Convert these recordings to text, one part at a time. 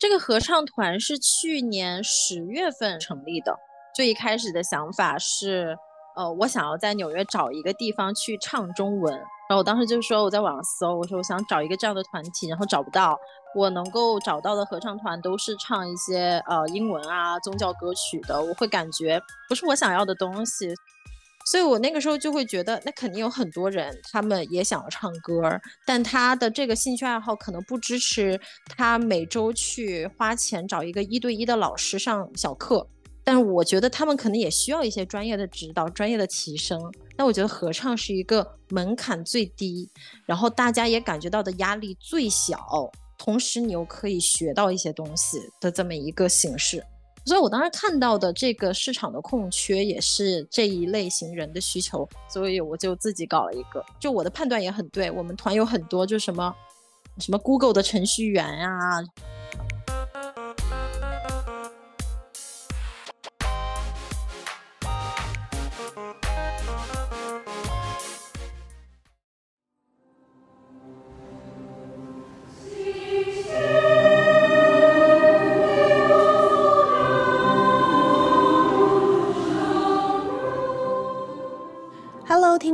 这个合唱团是去年十月份成立的。最一开始的想法是，呃，我想要在纽约找一个地方去唱中文。然后我当时就说，我在网上搜，我说我想找一个这样的团体，然后找不到。我能够找到的合唱团都是唱一些呃英文啊、宗教歌曲的，我会感觉不是我想要的东西。所以，我那个时候就会觉得，那肯定有很多人，他们也想要唱歌，但他的这个兴趣爱好可能不支持他每周去花钱找一个一对一的老师上小课。但是，我觉得他们可能也需要一些专业的指导、专业的提升。那我觉得合唱是一个门槛最低，然后大家也感觉到的压力最小，同时你又可以学到一些东西的这么一个形式。所以，我当时看到的这个市场的空缺，也是这一类型人的需求，所以我就自己搞了一个。就我的判断也很对，我们团有很多，就什么，什么 Google 的程序员啊。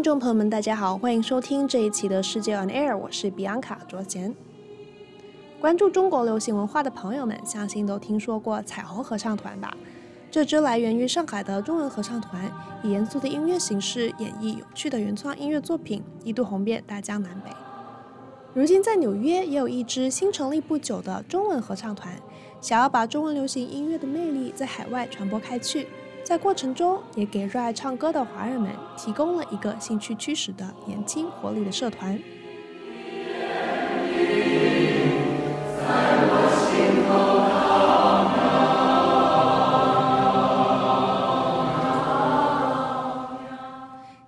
观众朋友们，大家好，欢迎收听这一期的世界 on air，我是碧昂卡卓贤。关注中国流行文化的朋友们，相信都听说过彩虹合唱团吧？这支来源于上海的中文合唱团，以严肃的音乐形式演绎有趣的原创音乐作品，一度红遍大江南北。如今在纽约也有一支新成立不久的中文合唱团，想要把中文流行音乐的魅力在海外传播开去。在过程中，也给热爱唱歌的华人们提供了一个兴趣驱使的年轻活力的社团。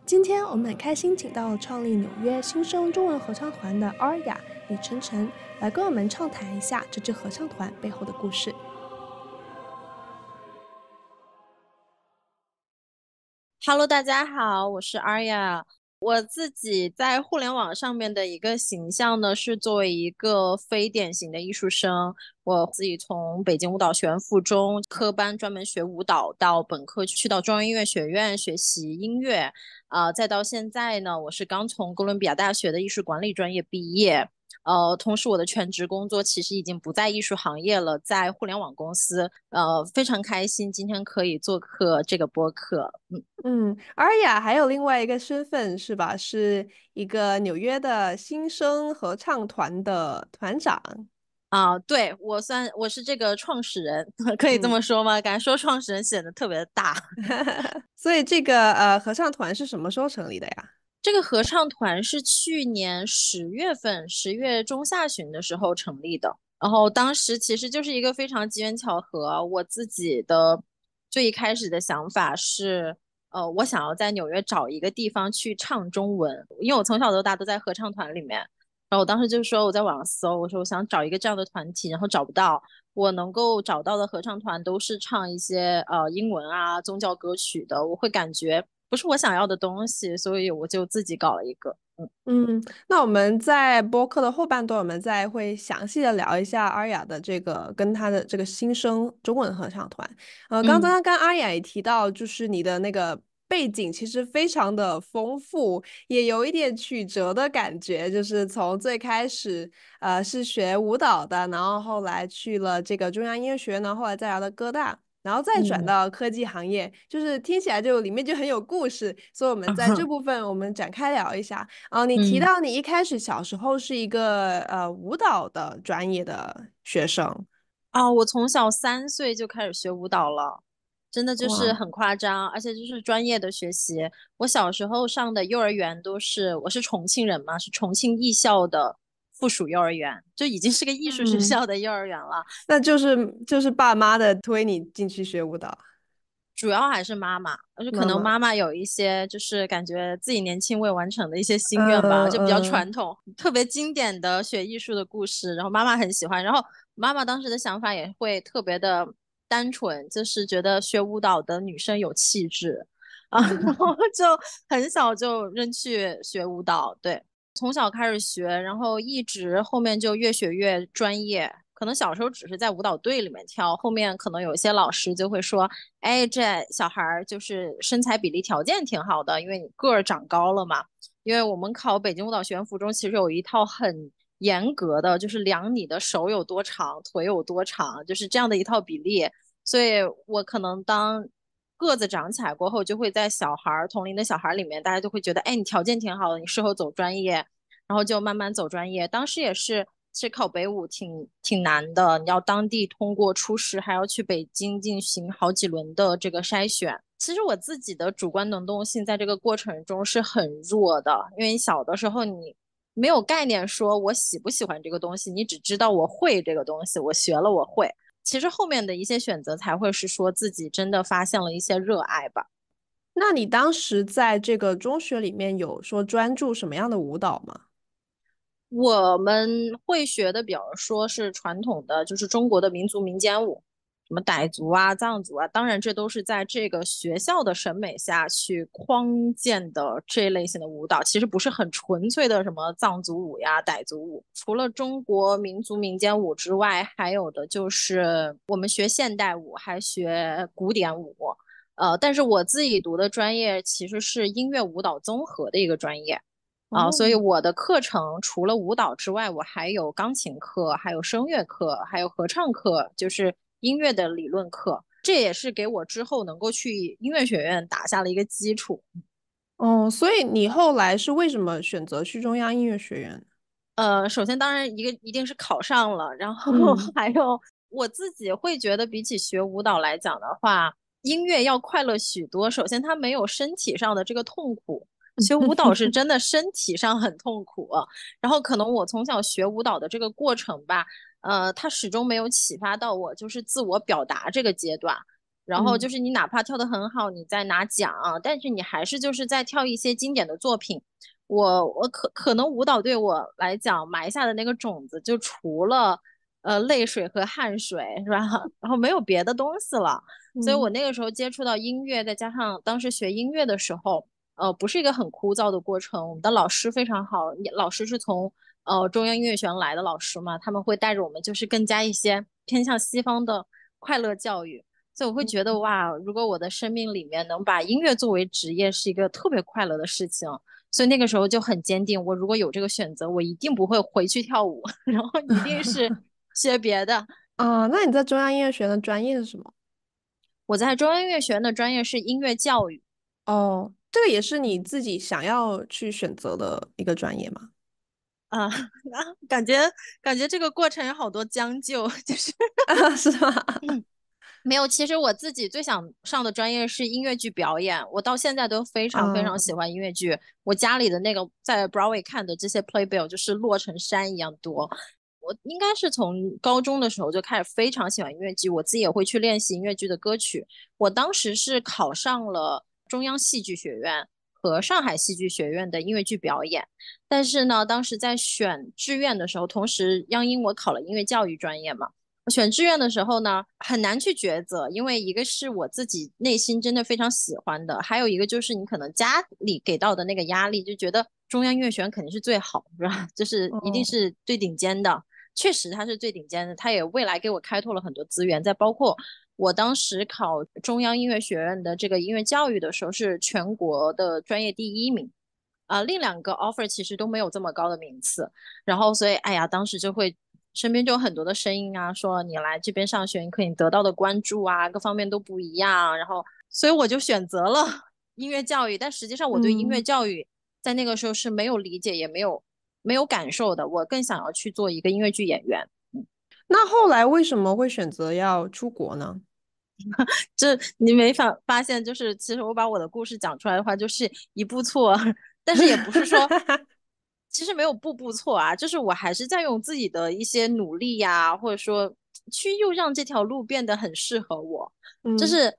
今天我们很开心，请到了创立纽约新生中文合唱团的阿雅李晨晨来跟我们畅谈一下这支合唱团背后的故事。Hello，大家好，我是阿雅。我自己在互联网上面的一个形象呢，是作为一个非典型的艺术生。我自己从北京舞蹈学院附中科班专门学舞蹈，到本科去到中央音乐学院学习音乐，啊，再到现在呢，我是刚从哥伦比亚大学的艺术管理专业毕业。呃，同时我的全职工作其实已经不在艺术行业了，在互联网公司。呃，非常开心今天可以做客这个播客。嗯嗯，尔雅还有另外一个身份是吧？是一个纽约的新生合唱团的团长。啊，对我算我是这个创始人，可以这么说吗？敢说创始人显得特别大。所以这个呃合唱团是什么时候成立的呀？这个合唱团是去年十月份十月中下旬的时候成立的，然后当时其实就是一个非常机缘巧合。我自己的最一开始的想法是，呃，我想要在纽约找一个地方去唱中文，因为我从小到大都在合唱团里面。然后我当时就说我在网上搜，我说我想找一个这样的团体，然后找不到。我能够找到的合唱团都是唱一些呃英文啊、宗教歌曲的，我会感觉。不是我想要的东西，所以我就自己搞了一个。嗯嗯，那我们在播客的后半段，我们再会详细的聊一下阿雅的这个跟她的这个新生中文合唱团。呃，刚刚跟阿雅也提到，就是你的那个背景其实非常的丰富，也有一点曲折的感觉。就是从最开始，呃，是学舞蹈的，然后后来去了这个中央音乐学院，然后后来再来的歌大。然后再转到科技行业，就是听起来就里面就很有故事，所以我们在这部分我们展开聊一下。哦，你提到你一开始小时候是一个呃舞蹈的专业的学生啊，我从小三岁就开始学舞蹈了，真的就是很夸张，而且就是专业的学习。我小时候上的幼儿园都是，我是重庆人嘛，是重庆艺校的。附属幼儿园就已经是个艺术学校的幼儿园了，那就是就是爸妈的推你进去学舞蹈，主要还是妈妈，就可能妈妈有一些就是感觉自己年轻未完成的一些心愿吧，就比较传统，特别经典的学艺术的故事，然后妈妈很喜欢，然后妈妈当时的想法也会特别的单纯，就是觉得学舞蹈的女生有气质，啊，然后就很小就扔去学舞蹈，对。从小开始学，然后一直后面就越学越专业。可能小时候只是在舞蹈队里面跳，后面可能有些老师就会说：“哎，这小孩就是身材比例条件挺好的，因为你个儿长高了嘛。”因为我们考北京舞蹈学院附中，其实有一套很严格的，就是量你的手有多长、腿有多长，就是这样的一套比例。所以我可能当。个子长起来过后，就会在小孩同龄的小孩里面，大家就会觉得，哎，你条件挺好的，你适合走专业，然后就慢慢走专业。当时也是，其实考北舞挺挺难的，你要当地通过初试，还要去北京进行好几轮的这个筛选。其实我自己的主观能动性在这个过程中是很弱的，因为小的时候你没有概念说我喜不喜欢这个东西，你只知道我会这个东西，我学了我会。其实后面的一些选择才会是说自己真的发现了一些热爱吧。那你当时在这个中学里面有说专注什么样的舞蹈吗？我们会学的，比如说是传统的，就是中国的民族民间舞。什么傣族啊、藏族啊，当然这都是在这个学校的审美下去框建的这类型的舞蹈，其实不是很纯粹的什么藏族舞呀、傣族舞。除了中国民族民间舞之外，还有的就是我们学现代舞，还学古典舞。呃，但是我自己读的专业其实是音乐舞蹈综合的一个专业啊，所以我的课程除了舞蹈之外，我还有钢琴课，还有声乐课，还有合唱课，就是。音乐的理论课，这也是给我之后能够去音乐学院打下了一个基础。嗯，所以你后来是为什么选择去中央音乐学院？呃，首先当然一个一定是考上了，然后 还有我自己会觉得，比起学舞蹈来讲的话，音乐要快乐许多。首先它没有身体上的这个痛苦，学舞蹈是 真的身体上很痛苦。然后可能我从小学舞蹈的这个过程吧。呃，他始终没有启发到我，就是自我表达这个阶段。然后就是你哪怕跳得很好，你在拿奖，但是你还是就是在跳一些经典的作品。我我可可能舞蹈对我来讲埋下的那个种子，就除了呃泪水和汗水是吧？然后没有别的东西了。所以我那个时候接触到音乐，再加上当时学音乐的时候，呃，不是一个很枯燥的过程。我们的老师非常好，老师是从。哦，中央音乐学院来的老师嘛，他们会带着我们，就是更加一些偏向西方的快乐教育。所以我会觉得哇，如果我的生命里面能把音乐作为职业，是一个特别快乐的事情。所以那个时候就很坚定，我如果有这个选择，我一定不会回去跳舞，然后一定是 学别的。啊，那你在中央音乐学院的专业是什么？我在中央音乐学院的专业是音乐教育。哦，这个也是你自己想要去选择的一个专业吗？啊，感觉感觉这个过程有好多将就，就是 是吧？没有，其实我自己最想上的专业是音乐剧表演，我到现在都非常非常喜欢音乐剧。我家里的那个在 Broadway 看的这些 Playbill 就是落成山一样多。我应该是从高中的时候就开始非常喜欢音乐剧，我自己也会去练习音乐剧的歌曲。我当时是考上了中央戏剧学院。和上海戏剧学院的音乐剧表演，但是呢，当时在选志愿的时候，同时央音我考了音乐教育专业嘛，选志愿的时候呢，很难去抉择，因为一个是我自己内心真的非常喜欢的，还有一个就是你可能家里给到的那个压力，就觉得中央音乐学院肯定是最好，是吧？就是一定是最顶尖的，确实它是最顶尖的，它也未来给我开拓了很多资源，在包括。我当时考中央音乐学院的这个音乐教育的时候是全国的专业第一名，啊，另两个 offer 其实都没有这么高的名次。然后，所以，哎呀，当时就会身边就有很多的声音啊，说你来这边上学，你可以得到的关注啊，各方面都不一样。然后，所以我就选择了 音乐教育。但实际上，我对音乐教育在那个时候是没有理解，也没有没有感受的。我更想要去做一个音乐剧演员。那后来为什么会选择要出国呢？这 你没法发现，就是其实我把我的故事讲出来的话，就是一步错，但是也不是说，其实没有步步错啊，就是我还是在用自己的一些努力呀，或者说去又让这条路变得很适合我。就是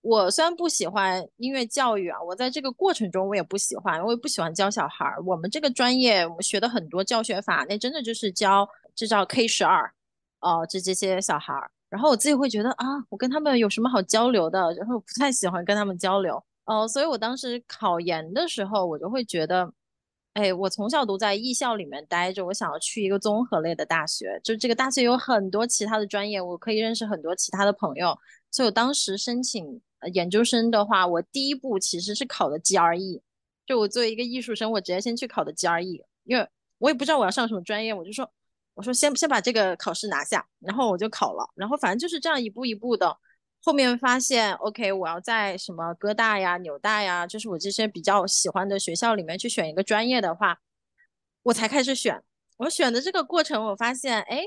我虽然不喜欢音乐教育啊，我在这个过程中我也不喜欢，我也不喜欢教小孩儿。我们这个专业，我们学的很多教学法，那真的就是教这叫 K 十二哦，这这些小孩儿。然后我自己会觉得啊，我跟他们有什么好交流的？然后不太喜欢跟他们交流。哦，所以我当时考研的时候，我就会觉得，哎，我从小都在艺校里面待着，我想要去一个综合类的大学，就这个大学有很多其他的专业，我可以认识很多其他的朋友。所以我当时申请研究生的话，我第一步其实是考的 GRE。就我作为一个艺术生，我直接先去考的 GRE，因为我也不知道我要上什么专业，我就说。我说先先把这个考试拿下，然后我就考了，然后反正就是这样一步一步的。后面发现，OK，我要在什么哥大呀、纽大呀，就是我这些比较喜欢的学校里面去选一个专业的话，我才开始选。我选的这个过程，我发现，哎，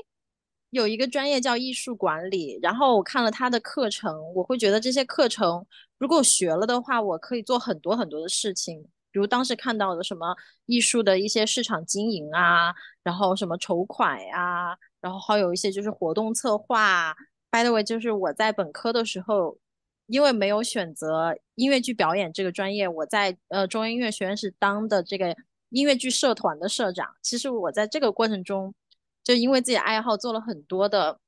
有一个专业叫艺术管理。然后我看了他的课程，我会觉得这些课程如果学了的话，我可以做很多很多的事情。比如当时看到的什么艺术的一些市场经营啊，然后什么筹款啊，然后还有一些就是活动策划。By the way，就是我在本科的时候，因为没有选择音乐剧表演这个专业，我在呃中央音乐学院是当的这个音乐剧社团的社长。其实我在这个过程中，就因为自己爱好做了很多的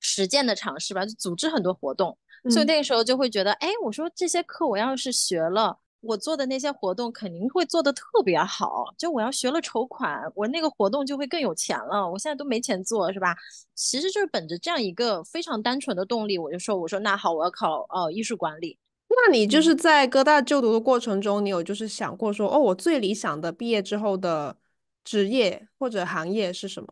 实践的尝试吧，就组织很多活动。所以那个时候就会觉得，哎，我说这些课我要是学了。我做的那些活动肯定会做得特别好，就我要学了筹款，我那个活动就会更有钱了。我现在都没钱做，是吧？其实就是本着这样一个非常单纯的动力，我就说，我说那好，我要考呃艺术管理。那你就是在哥大就读的过程中，你有就是想过说，哦，我最理想的毕业之后的职业或者行业是什么？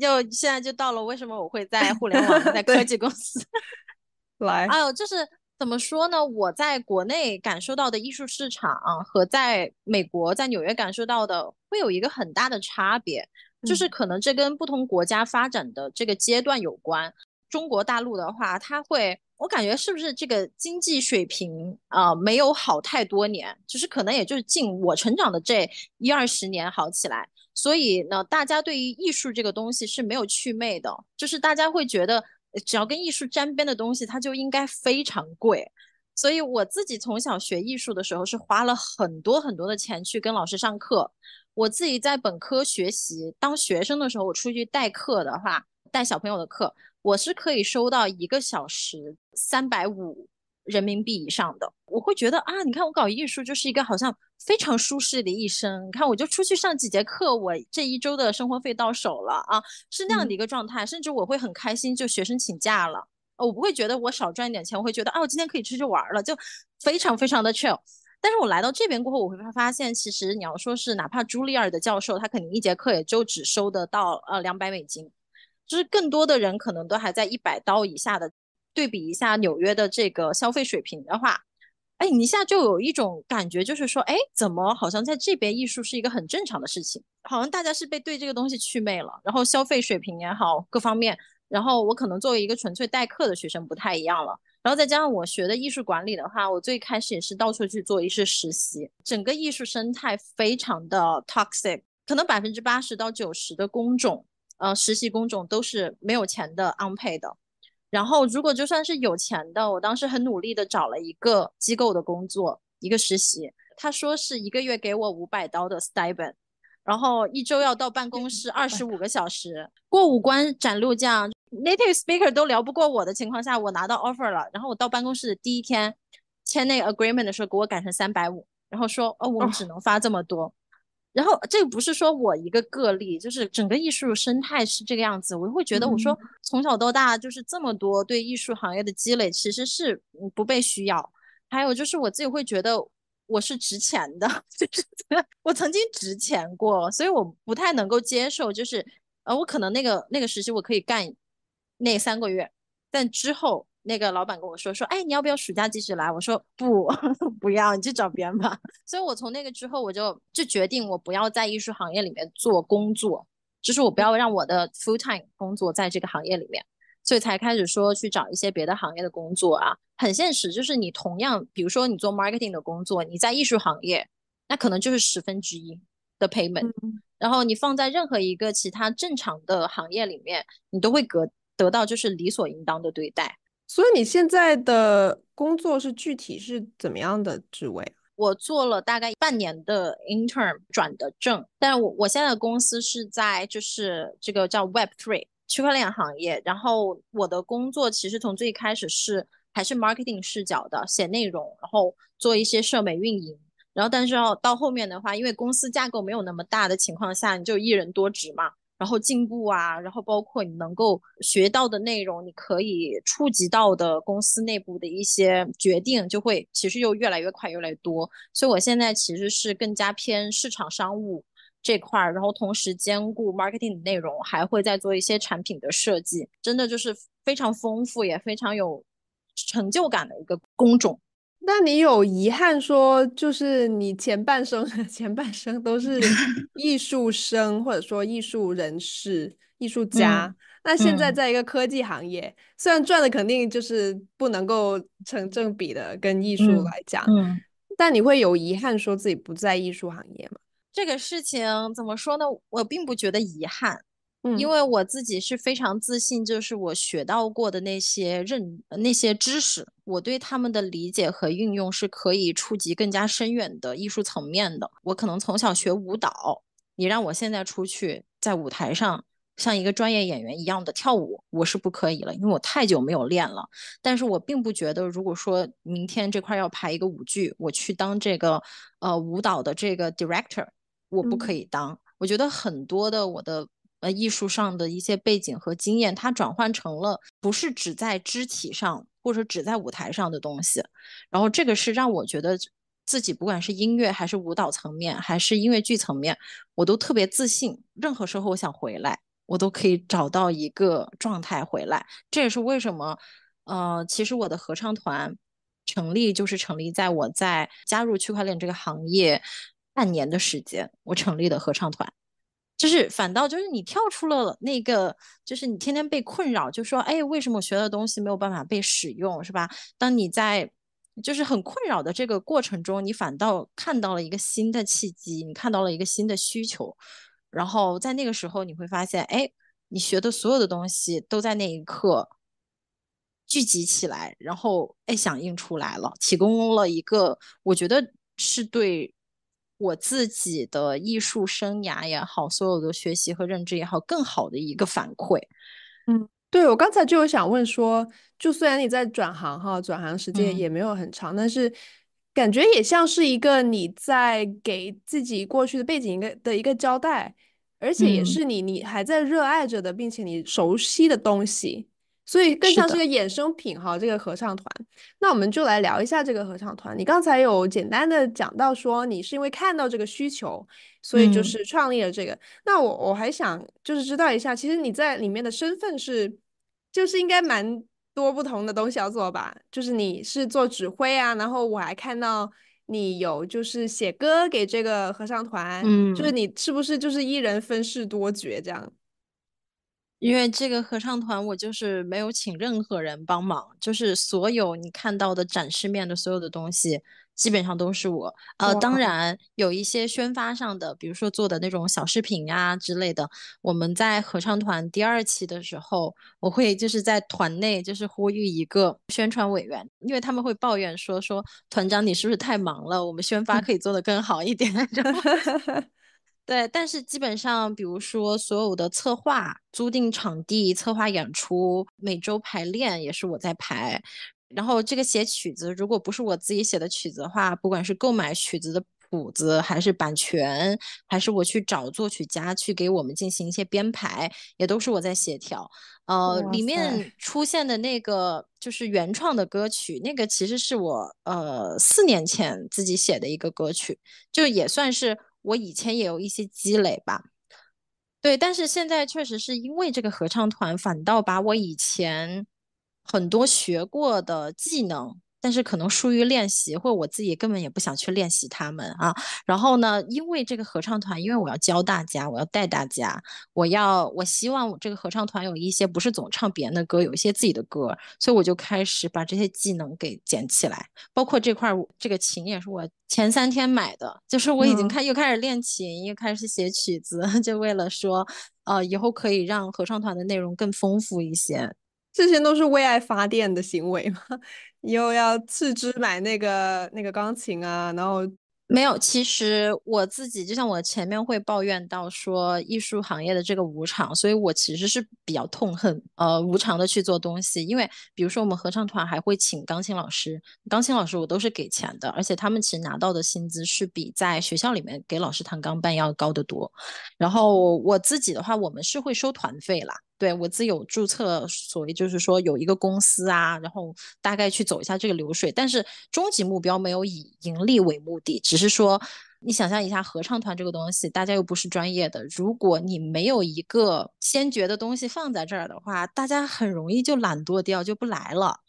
就 现在就到了，为什么我会在互联网，在 科技公司 来？哎呦，就是。怎么说呢？我在国内感受到的艺术市场和在美国在纽约感受到的会有一个很大的差别，就是可能这跟不同国家发展的这个阶段有关。中国大陆的话，它会，我感觉是不是这个经济水平啊没有好太多年，就是可能也就是近我成长的这一二十年好起来，所以呢，大家对于艺术这个东西是没有趣味的，就是大家会觉得。只要跟艺术沾边的东西，它就应该非常贵。所以我自己从小学艺术的时候，是花了很多很多的钱去跟老师上课。我自己在本科学习当学生的时候，我出去代课的话，带小朋友的课，我是可以收到一个小时三百五。人民币以上的，我会觉得啊，你看我搞艺术就是一个好像非常舒适的一生。你看我就出去上几节课，我这一周的生活费到手了啊，是那样的一个状态。甚至我会很开心，就学生请假了，我不会觉得我少赚一点钱，我会觉得啊，我今天可以出去玩了，就非常非常的 chill。但是我来到这边过后，我会发现，其实你要说是哪怕朱利尔的教授，他肯定一节课也就只收得到呃两百美金，就是更多的人可能都还在一百刀以下的。对比一下纽约的这个消费水平的话，哎，你一下就有一种感觉，就是说，哎，怎么好像在这边艺术是一个很正常的事情，好像大家是被对这个东西去魅了。然后消费水平也好，各方面，然后我可能作为一个纯粹代课的学生不太一样了。然后再加上我学的艺术管理的话，我最开始也是到处去做一些实习，整个艺术生态非常的 toxic，可能百分之八十到九十的工种，呃，实习工种都是没有钱的 unpaid 的。然后，如果就算是有钱的，我当时很努力的找了一个机构的工作，一个实习，他说是一个月给我五百刀的 stipend，然后一周要到办公室二十五个小时，过五关斩六将，native speaker 都聊不过我的情况下，我拿到 offer 了。然后我到办公室的第一天，签那个 agreement 的时候，给我改成三百五，然后说，哦，我们只能发这么多。然后这个不是说我一个个例，就是整个艺术生态是这个样子，我会觉得我说从小到大就是这么多对艺术行业的积累其实是不被需要，还有就是我自己会觉得我是值钱的，就是我曾经值钱过，所以我不太能够接受，就是呃我可能那个那个时期我可以干那三个月，但之后。那个老板跟我说说，哎，你要不要暑假继续来？我说不，不要，你去找别人吧。所以我从那个之后，我就就决定我不要在艺术行业里面做工作，就是我不要让我的 full time 工作在这个行业里面，所以才开始说去找一些别的行业的工作啊。很现实，就是你同样，比如说你做 marketing 的工作，你在艺术行业，那可能就是十分之一的 payment，然后你放在任何一个其他正常的行业里面，你都会得得到就是理所应当的对待。所以你现在的工作是具体是怎么样的职位？我做了大概半年的 intern 转的正，但我我现在的公司是在就是这个叫 w e b Three 区块链行业。然后我的工作其实从最开始是还是 marketing 视角的，写内容，然后做一些社媒运营。然后但是要到后面的话，因为公司架构没有那么大的情况下，你就一人多职嘛。然后进步啊，然后包括你能够学到的内容，你可以触及到的公司内部的一些决定，就会其实又越来越快，越来越多。所以我现在其实是更加偏市场商务这块儿，然后同时兼顾 marketing 的内容，还会再做一些产品的设计，真的就是非常丰富，也非常有成就感的一个工种。那你有遗憾说，就是你前半生 前半生都是 艺术生，或者说艺术人士、艺术家。那现在在一个科技行业，虽然赚的肯定就是不能够成正比的跟艺术来讲，但你会有遗憾说自己不在艺术行业吗？这个事情怎么说呢？我并不觉得遗憾。因为我自己是非常自信，就是我学到过的那些认那些知识，我对他们的理解和运用是可以触及更加深远的艺术层面的。我可能从小学舞蹈，你让我现在出去在舞台上像一个专业演员一样的跳舞，我是不可以了，因为我太久没有练了。但是我并不觉得，如果说明天这块要排一个舞剧，我去当这个呃舞蹈的这个 director，我不可以当。我觉得很多的我的。呃，艺术上的一些背景和经验，它转换成了不是只在肢体上或者只在舞台上的东西。然后这个是让我觉得自己不管是音乐还是舞蹈层面，还是音乐剧层面，我都特别自信。任何时候我想回来，我都可以找到一个状态回来。这也是为什么，呃，其实我的合唱团成立就是成立在我在加入区块链这个行业半年的时间，我成立的合唱团。就是反倒就是你跳出了那个，就是你天天被困扰，就说哎，为什么我学的东西没有办法被使用，是吧？当你在就是很困扰的这个过程中，你反倒看到了一个新的契机，你看到了一个新的需求，然后在那个时候你会发现，哎，你学的所有的东西都在那一刻聚集起来，然后哎响应出来了，提供了一个我觉得是对。我自己的艺术生涯也好，所有的学习和认知也好，更好的一个反馈。嗯，对我刚才就有想问说，就虽然你在转行哈，转行时间也没有很长，但是感觉也像是一个你在给自己过去的背景一个的一个交代，而且也是你你还在热爱着的，并且你熟悉的东西。所以更像是个衍生品哈，这个合唱团。那我们就来聊一下这个合唱团。你刚才有简单的讲到说，你是因为看到这个需求，所以就是创立了这个。那我我还想就是知道一下，其实你在里面的身份是，就是应该蛮多不同的东西要做吧？就是你是做指挥啊，然后我还看到你有就是写歌给这个合唱团，嗯，就是你是不是就是一人分饰多角这样？因为这个合唱团，我就是没有请任何人帮忙，就是所有你看到的展示面的所有的东西，基本上都是我。呃，当然有一些宣发上的，比如说做的那种小视频啊之类的。我们在合唱团第二期的时候，我会就是在团内就是呼吁一个宣传委员，因为他们会抱怨说说团长你是不是太忙了，我们宣发 可以做得更好一点。对，但是基本上，比如说所有的策划、租赁场地、策划演出、每周排练也是我在排。然后这个写曲子，如果不是我自己写的曲子的话，不管是购买曲子的谱子，还是版权，还是我去找作曲家去给我们进行一些编排，也都是我在协调。呃，里面出现的那个就是原创的歌曲，那个其实是我呃四年前自己写的一个歌曲，就也算是。我以前也有一些积累吧，对，但是现在确实是因为这个合唱团，反倒把我以前很多学过的技能。但是可能疏于练习，或者我自己根本也不想去练习他们啊。然后呢，因为这个合唱团，因为我要教大家，我要带大家，我要我希望我这个合唱团有一些不是总唱别人的歌，有一些自己的歌，所以我就开始把这些技能给捡起来，包括这块这个琴也是我前三天买的，就是我已经开又开始练琴，又开始写曲子，就为了说，呃，以后可以让合唱团的内容更丰富一些。这些都是为爱发电的行为吗？又要斥资买那个那个钢琴啊，然后没有。其实我自己就像我前面会抱怨到说艺术行业的这个无偿，所以我其实是比较痛恨呃无偿的去做东西。因为比如说我们合唱团还会请钢琴老师，钢琴老师我都是给钱的，而且他们其实拿到的薪资是比在学校里面给老师弹钢伴要高得多。然后我自己的话，我们是会收团费啦。对我自己有注册，所谓就是说有一个公司啊，然后大概去走一下这个流水，但是终极目标没有以盈利为目的，只是说你想象一下合唱团这个东西，大家又不是专业的，如果你没有一个先决的东西放在这儿的话，大家很容易就懒惰掉，就不来了。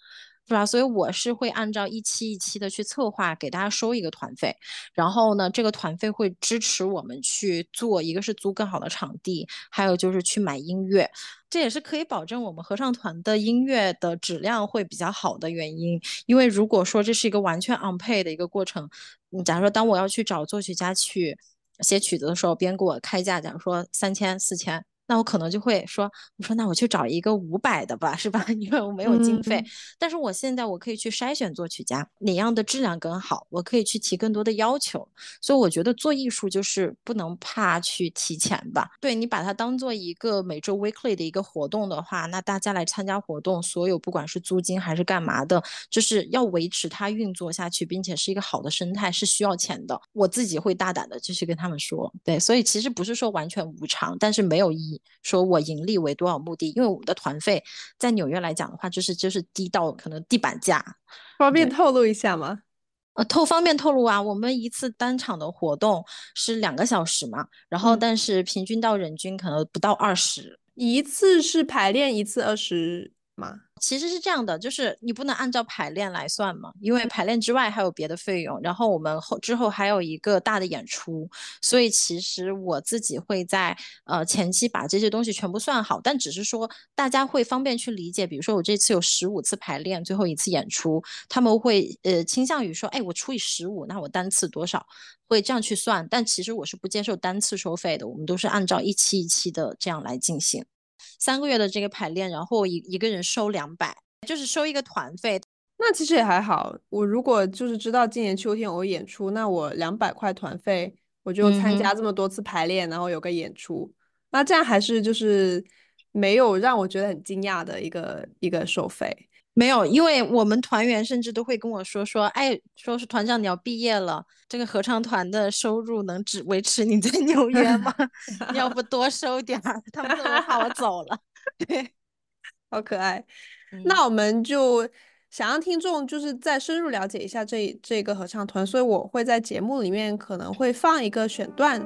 是吧？所以我是会按照一期一期的去策划，给大家收一个团费。然后呢，这个团费会支持我们去做，一个是租更好的场地，还有就是去买音乐。这也是可以保证我们合唱团的音乐的质量会比较好的原因。因为如果说这是一个完全 on pay 的一个过程，假如说当我要去找作曲家去写曲子的时候，别人给我开价，假如说三千四千。那我可能就会说，我说那我去找一个五百的吧，是吧？因为我没有经费。但是我现在我可以去筛选作曲家，哪样的质量更好，我可以去提更多的要求。所以我觉得做艺术就是不能怕去提钱吧。对你把它当做一个每周 weekly 的一个活动的话，那大家来参加活动，所有不管是租金还是干嘛的，就是要维持它运作下去，并且是一个好的生态，是需要钱的。我自己会大胆的去跟他们说，对。所以其实不是说完全无偿，但是没有意义。说我盈利为多少目的？因为我们的团费在纽约来讲的话，就是就是低到可能地板价。方便透露一下吗？呃，透方便透露啊。我们一次单场的活动是两个小时嘛，然后但是平均到人均可能不到二十。一次是排练，一次二十。嘛，其实是这样的，就是你不能按照排练来算嘛，因为排练之外还有别的费用，然后我们后之后还有一个大的演出，所以其实我自己会在呃前期把这些东西全部算好，但只是说大家会方便去理解，比如说我这次有十五次排练，最后一次演出，他们会呃倾向于说，哎，我除以十五，那我单次多少，会这样去算，但其实我是不接受单次收费的，我们都是按照一期一期的这样来进行。三个月的这个排练，然后一一个人收两百，就是收一个团费。那其实也还好。我如果就是知道今年秋天我演出，那我两百块团费，我就参加这么多次排练，然后有个演出，那这样还是就是没有让我觉得很惊讶的一个一个收费。没有，因为我们团员甚至都会跟我说说，哎，说是团长你要毕业了，这个合唱团的收入能只维持你在 纽约吗？要不多收点儿，他们都怕我走了？对，好可爱。那我们就想让听众就是再深入了解一下这这个合唱团，所以我会在节目里面可能会放一个选段。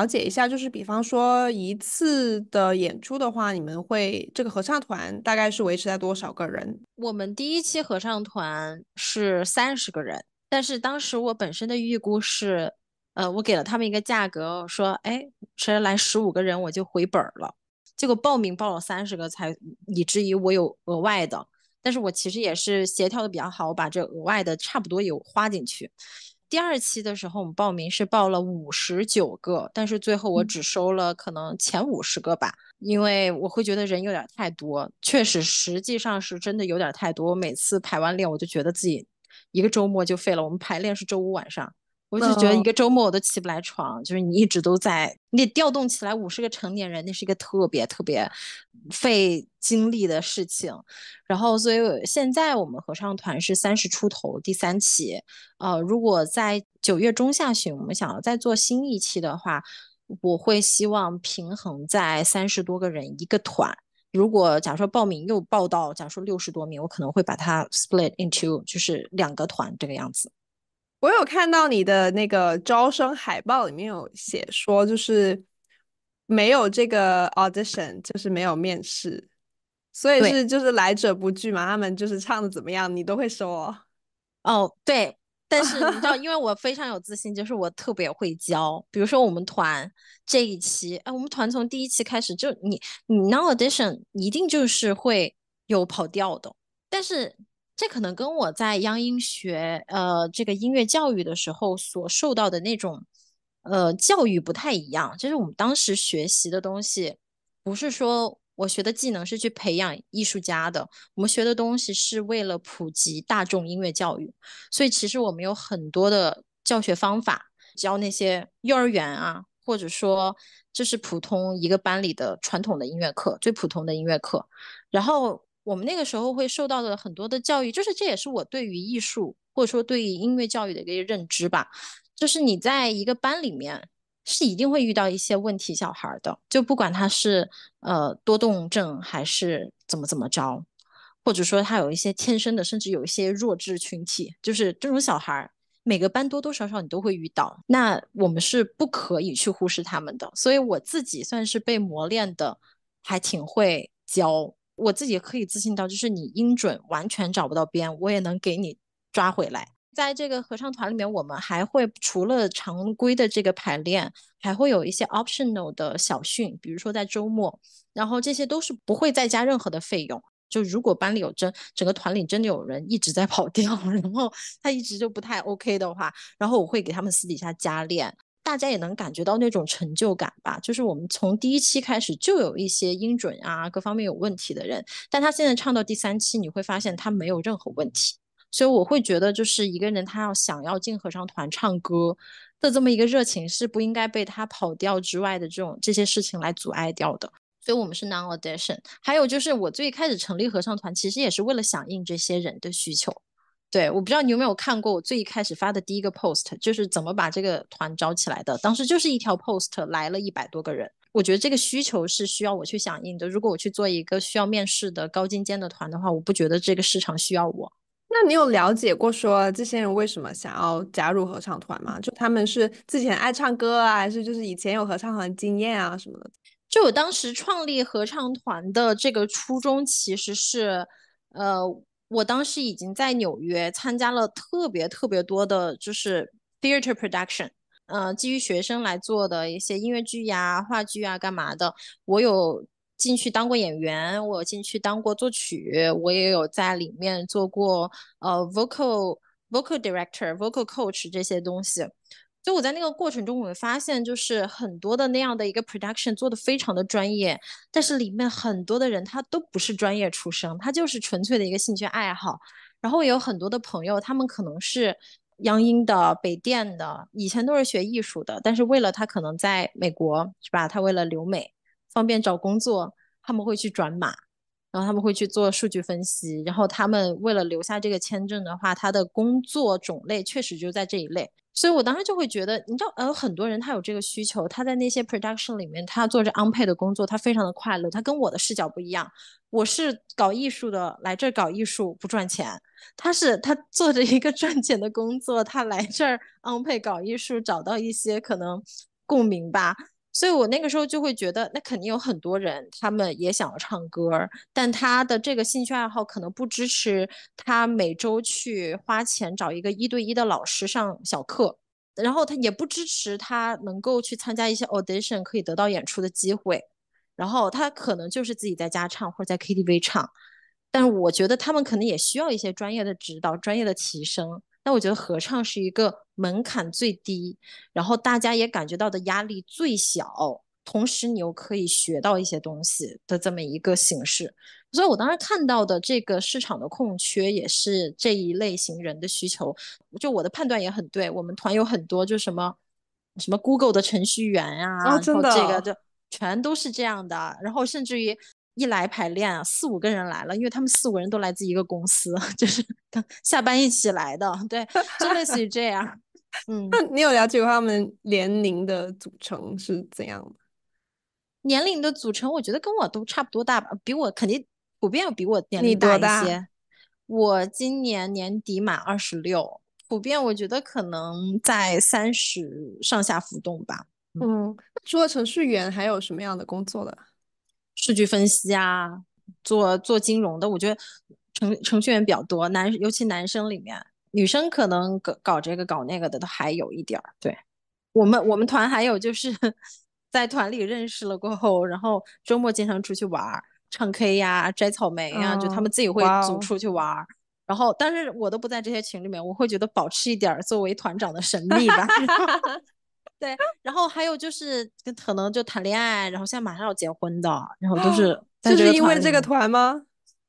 了解一下，就是比方说一次的演出的话，你们会这个合唱团大概是维持在多少个人？我们第一期合唱团是三十个人，但是当时我本身的预估是，呃，我给了他们一个价格，说，哎，谁来十五个人我就回本了。结果报名报了三十个，才以至于我有额外的，但是我其实也是协调的比较好，我把这额外的差不多有花进去。第二期的时候，我们报名是报了五十九个，但是最后我只收了可能前五十个吧，因为我会觉得人有点太多，确实实际上是真的有点太多。每次排完练，我就觉得自己一个周末就废了。我们排练是周五晚上。我就觉得一个周末我都起不来床，就是你一直都在，你得调动起来五十个成年人，那是一个特别特别费精力的事情。然后，所以现在我们合唱团是三十出头第三期，呃，如果在九月中下旬我们想要再做新一期的话，我会希望平衡在三十多个人一个团。如果假如说报名又报到，假如说六十多名，我可能会把它 split into 就是两个团这个样子。我有看到你的那个招生海报，里面有写说就是没有这个 audition，就是没有面试，所以是就是来者不拒嘛。他们就是唱的怎么样，你都会收哦。哦，对，但是你知道，因为我非常有自信，就是我特别会教。比如说我们团这一期，哎，我们团从第一期开始就你你 now audition，一定就是会有跑调的，但是。这可能跟我在央音学，呃，这个音乐教育的时候所受到的那种，呃，教育不太一样。就是我们当时学习的东西，不是说我学的技能是去培养艺术家的，我们学的东西是为了普及大众音乐教育。所以其实我们有很多的教学方法，教那些幼儿园啊，或者说就是普通一个班里的传统的音乐课，最普通的音乐课，然后。我们那个时候会受到的很多的教育，就是这也是我对于艺术或者说对于音乐教育的一个认知吧。就是你在一个班里面，是一定会遇到一些问题小孩的。就不管他是呃多动症还是怎么怎么着，或者说他有一些天生的，甚至有一些弱智群体，就是这种小孩，每个班多多少少你都会遇到。那我们是不可以去忽视他们的，所以我自己算是被磨练的还挺会教。我自己可以自信到，就是你音准完全找不到边，我也能给你抓回来。在这个合唱团里面，我们还会除了常规的这个排练，还会有一些 optional 的小训，比如说在周末，然后这些都是不会再加任何的费用。就如果班里有真，整个团里真的有人一直在跑调，然后他一直就不太 OK 的话，然后我会给他们私底下加练。大家也能感觉到那种成就感吧，就是我们从第一期开始就有一些音准啊各方面有问题的人，但他现在唱到第三期，你会发现他没有任何问题。所以我会觉得，就是一个人他要想要进合唱团唱歌的这么一个热情，是不应该被他跑调之外的这种这些事情来阻碍掉的。所以我们是 non audition。还有就是我最开始成立合唱团，其实也是为了响应这些人的需求。对，我不知道你有没有看过我最一开始发的第一个 post，就是怎么把这个团招起来的。当时就是一条 post 来了一百多个人，我觉得这个需求是需要我去响应的。如果我去做一个需要面试的高精尖的团的话，我不觉得这个市场需要我。那你有了解过说这些人为什么想要加入合唱团吗？就他们是之前爱唱歌啊，还是就是以前有合唱团经验啊什么的？就我当时创立合唱团的这个初衷其实是，呃。我当时已经在纽约参加了特别特别多的，就是 theater production，呃，基于学生来做的一些音乐剧呀、话剧啊、干嘛的。我有进去当过演员，我有进去当过作曲，我也有在里面做过呃 vocal vocal director vocal coach 这些东西。所以我在那个过程中，我会发现，就是很多的那样的一个 production 做的非常的专业，但是里面很多的人他都不是专业出身，他就是纯粹的一个兴趣爱好。然后有很多的朋友，他们可能是央音的、北电的，以前都是学艺术的，但是为了他可能在美国是吧？他为了留美，方便找工作，他们会去转码，然后他们会去做数据分析，然后他们为了留下这个签证的话，他的工作种类确实就在这一类。所以我当时就会觉得，你知道，呃，很多人他有这个需求，他在那些 production 里面，他做着 unpaid 的工作，他非常的快乐，他跟我的视角不一样。我是搞艺术的，来这儿搞艺术不赚钱，他是他做着一个赚钱的工作，他来这儿 unpaid 搞艺术，找到一些可能共鸣吧。所以，我那个时候就会觉得，那肯定有很多人，他们也想要唱歌，但他的这个兴趣爱好可能不支持他每周去花钱找一个一对一的老师上小课，然后他也不支持他能够去参加一些 audition 可以得到演出的机会，然后他可能就是自己在家唱或者在 K T V 唱，但我觉得他们可能也需要一些专业的指导、专业的提升。那我觉得合唱是一个。门槛最低，然后大家也感觉到的压力最小，同时你又可以学到一些东西的这么一个形式，所以我当时看到的这个市场的空缺也是这一类型人的需求。就我的判断也很对，我们团有很多就什么什么 Google 的程序员啊，然后这个就全都是这样的。然后甚至于一来排练啊，四五个人来了，因为他们四五个人都来自一个公司，就是下班一起来的，对，就类似于这样。嗯，那你有了解过他们年龄的组成是怎样的？年龄的组成，我觉得跟我都差不多大吧，比我肯定普遍要比我年龄大一些。我今年年底满二十六，普遍我觉得可能在三十上下浮动吧。嗯，除了程序员，还有什么样的工作的？数据分析啊，做做金融的，我觉得程程序员比较多，男尤其男生里面。女生可能搞搞这个搞那个的都还有一点儿，对我们我们团还有就是 在团里认识了过后，然后周末经常出去玩儿，唱 K 呀、摘草莓呀，就他们自己会组出去玩儿。然后，但是我都不在这些群里面，我会觉得保持一点作为团长的神秘吧。对，然后还有就是可能就谈恋爱，然后现在马上要结婚的，然后都是就是因为这个团吗？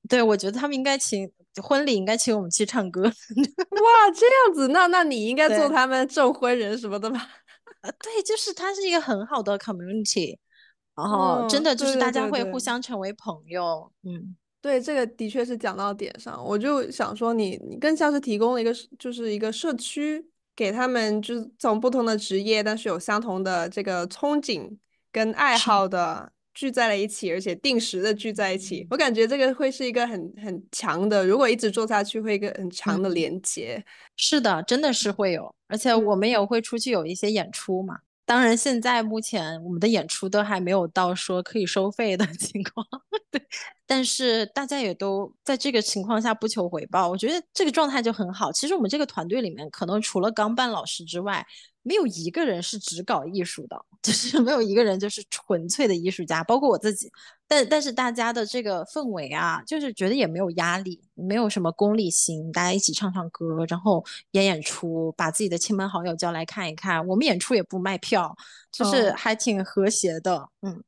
对，我觉得他们应该请。婚礼应该请我们去唱歌，哇，这样子，那那你应该做他们证婚人什么的吧？对，就是他是一个很好的 community，然后真的就是大家会互相成为朋友。嗯，对，这个的确是讲到点上。我就想说，你你更像是提供了一个，就是一个社区，给他们就是从不同的职业，但是有相同的这个憧憬跟爱好的。聚在了一起，而且定时的聚在一起，我感觉这个会是一个很很强的，如果一直做下去，会一个很强的连接。是的，真的是会有，而且我们也会出去有一些演出嘛。当然，现在目前我们的演出都还没有到说可以收费的 情况，对。但是大家也都在这个情况下不求回报，我觉得这个状态就很好。其实我们这个团队里面，可能除了钢伴老师之外。没有一个人是只搞艺术的，就是没有一个人就是纯粹的艺术家，包括我自己。但但是大家的这个氛围啊，就是觉得也没有压力，没有什么功利心，大家一起唱唱歌，然后演演出，把自己的亲朋好友叫来看一看。我们演出也不卖票，就是还挺和谐的。嗯，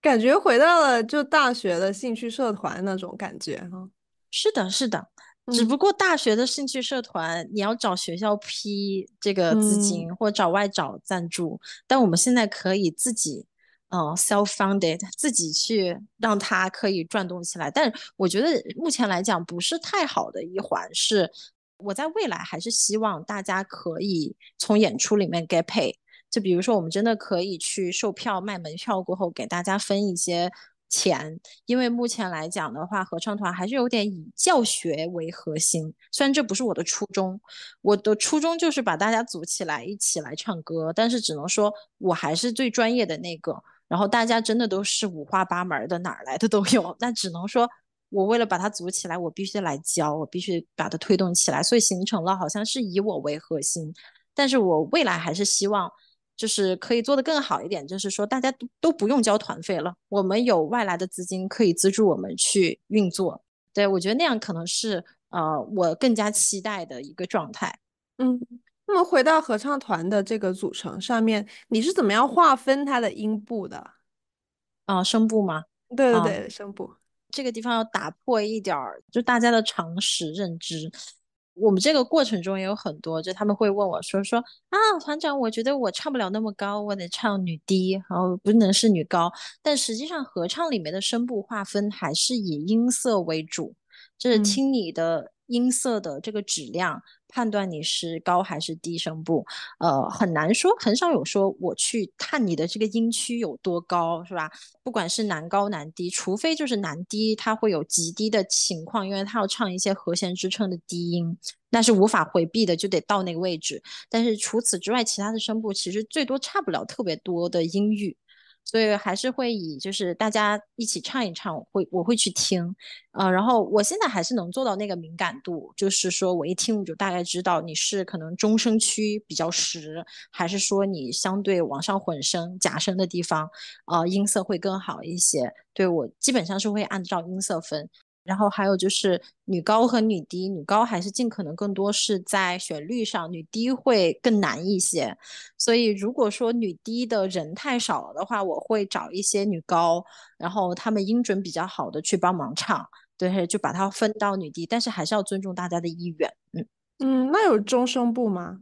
感觉回到了就大学的兴趣社团那种感觉哈。是的，是的。只不过大学的兴趣社团，你要找学校批这个资金，或找外找赞助。但我们现在可以自己，嗯，self-funded，自己去让它可以转动起来。但我觉得目前来讲不是太好的一环。是我在未来还是希望大家可以从演出里面 get pay。就比如说，我们真的可以去售票卖门票过后，给大家分一些。钱，因为目前来讲的话，合唱团还是有点以教学为核心。虽然这不是我的初衷，我的初衷就是把大家组起来一起来唱歌。但是只能说我还是最专业的那个，然后大家真的都是五花八门的，哪来的都有。那只能说，我为了把它组起来，我必须来教，我必须把它推动起来。所以形成了好像是以我为核心，但是我未来还是希望。就是可以做得更好一点，就是说大家都都不用交团费了，我们有外来的资金可以资助我们去运作。对我觉得那样可能是呃我更加期待的一个状态。嗯，那么回到合唱团的这个组成上面，你是怎么样划分它的音部的？啊，声部吗？对对对，声部。这个地方要打破一点，儿，就大家的常识认知。我们这个过程中也有很多，就他们会问我说：“说啊，团长，我觉得我唱不了那么高，我得唱女低，然后不能是女高。但实际上，合唱里面的声部划分还是以音色为主，就是听你的音色的这个质量。”判断你是高还是低声部，呃，很难说，很少有说我去看你的这个音区有多高，是吧？不管是男高男低，除非就是男低他会有极低的情况，因为他要唱一些和弦支撑的低音，那是无法回避的，就得到那个位置。但是除此之外，其他的声部其实最多差不了特别多的音域。所以还是会以就是大家一起唱一唱，会我会去听，啊，然后我现在还是能做到那个敏感度，就是说我一听我就大概知道你是可能中声区比较实，还是说你相对往上混声假声的地方，啊，音色会更好一些。对我基本上是会按照音色分。然后还有就是女高和女低，女高还是尽可能更多是在旋律上，女低会更难一些。所以如果说女低的人太少了的话，我会找一些女高，然后他们音准比较好的去帮忙唱，对，就把它分到女低。但是还是要尊重大家的意愿。嗯嗯，那有中声部吗？